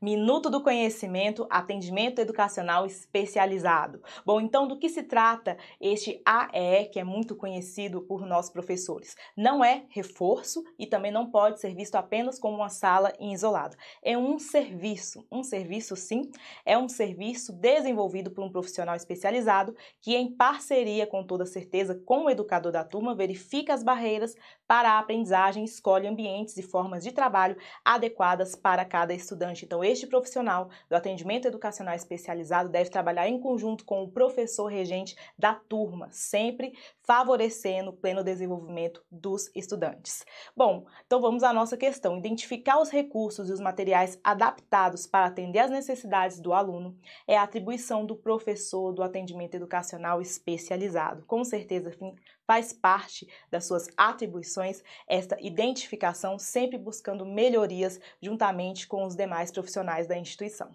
Minuto do Conhecimento, Atendimento Educacional Especializado. Bom, então do que se trata este AE, que é muito conhecido por nós professores? Não é reforço e também não pode ser visto apenas como uma sala em isolado. É um serviço, um serviço sim, é um serviço desenvolvido por um profissional especializado que em parceria com toda certeza com o educador da turma verifica as barreiras para a aprendizagem, escolhe ambientes e formas de trabalho adequadas para cada estudante. Então este profissional do atendimento educacional especializado deve trabalhar em conjunto com o professor regente da turma, sempre favorecendo o pleno desenvolvimento dos estudantes. Bom, então vamos à nossa questão: identificar os recursos e os materiais adaptados para atender às necessidades do aluno é a atribuição do professor do atendimento educacional especializado. Com certeza, faz parte das suas atribuições esta identificação, sempre buscando melhorias juntamente com os demais profissionais profissionais da instituição.